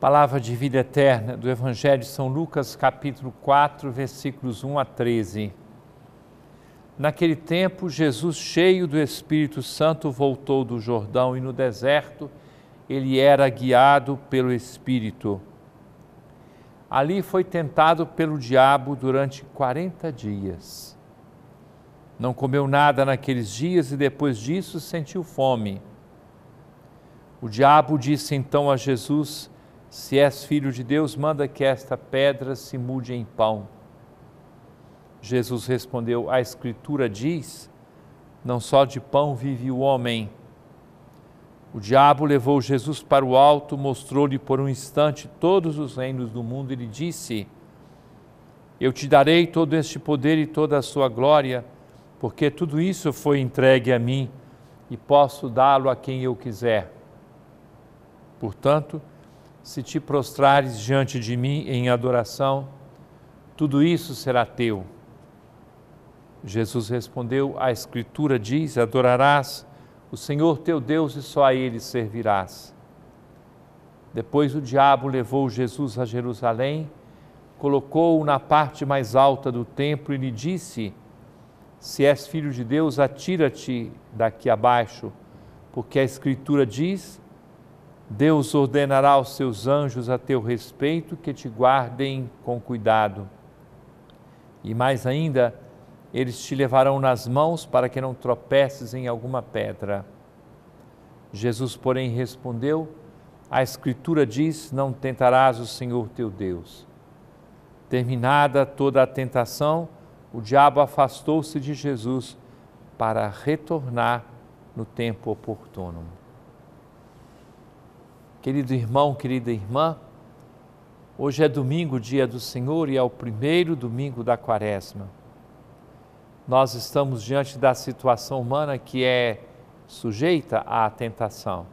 Palavra de vida eterna do Evangelho de São Lucas, capítulo 4, versículos 1 a 13. Naquele tempo, Jesus, cheio do Espírito Santo, voltou do Jordão e no deserto ele era guiado pelo Espírito. Ali foi tentado pelo diabo durante 40 dias. Não comeu nada naqueles dias e depois disso sentiu fome. O diabo disse então a Jesus: se és filho de Deus, manda que esta pedra se mude em pão. Jesus respondeu: A Escritura diz: Não só de pão vive o homem. O diabo levou Jesus para o alto, mostrou-lhe por um instante todos os reinos do mundo e lhe disse: Eu te darei todo este poder e toda a sua glória, porque tudo isso foi entregue a mim e posso dá-lo a quem eu quiser. Portanto, se te prostrares diante de mim em adoração, tudo isso será teu. Jesus respondeu: A Escritura diz: Adorarás o Senhor teu Deus e só a Ele servirás. Depois o diabo levou Jesus a Jerusalém, colocou-o na parte mais alta do templo e lhe disse: Se és filho de Deus, atira-te daqui abaixo, porque a Escritura diz: Deus ordenará aos seus anjos a teu respeito que te guardem com cuidado. E mais ainda, eles te levarão nas mãos para que não tropeces em alguma pedra. Jesus, porém, respondeu: A Escritura diz: Não tentarás o Senhor teu Deus. Terminada toda a tentação, o diabo afastou-se de Jesus para retornar no tempo oportuno. Querido irmão, querida irmã, hoje é domingo, dia do Senhor, e é o primeiro domingo da quaresma. Nós estamos diante da situação humana que é sujeita à tentação.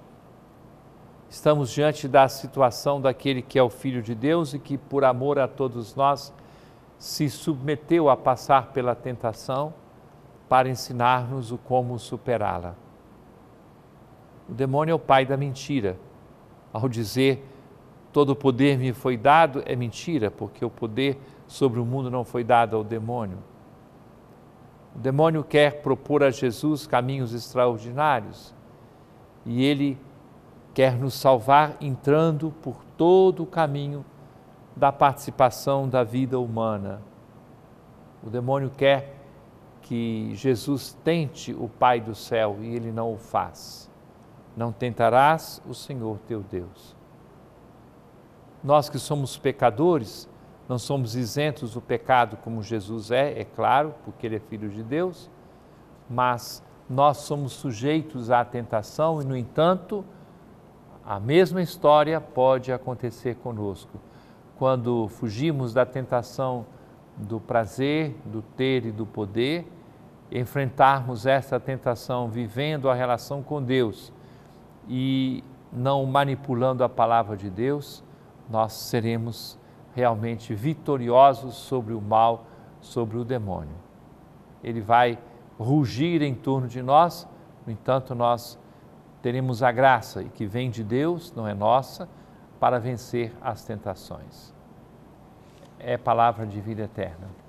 Estamos diante da situação daquele que é o Filho de Deus e que, por amor a todos nós, se submeteu a passar pela tentação para ensinar-nos o como superá-la. O demônio é o pai da mentira ao dizer todo o poder me foi dado, é mentira, porque o poder sobre o mundo não foi dado ao demônio. O demônio quer propor a Jesus caminhos extraordinários e ele quer nos salvar entrando por todo o caminho da participação da vida humana. O demônio quer que Jesus tente o Pai do céu e ele não o faz. Não tentarás o Senhor teu Deus. Nós que somos pecadores, não somos isentos do pecado como Jesus é, é claro, porque ele é filho de Deus, mas nós somos sujeitos à tentação e, no entanto, a mesma história pode acontecer conosco. Quando fugimos da tentação do prazer, do ter e do poder, enfrentarmos essa tentação vivendo a relação com Deus, e não manipulando a palavra de Deus, nós seremos realmente vitoriosos sobre o mal, sobre o demônio. Ele vai rugir em torno de nós, no entanto, nós teremos a graça e que vem de Deus, não é nossa, para vencer as tentações. É palavra de vida eterna.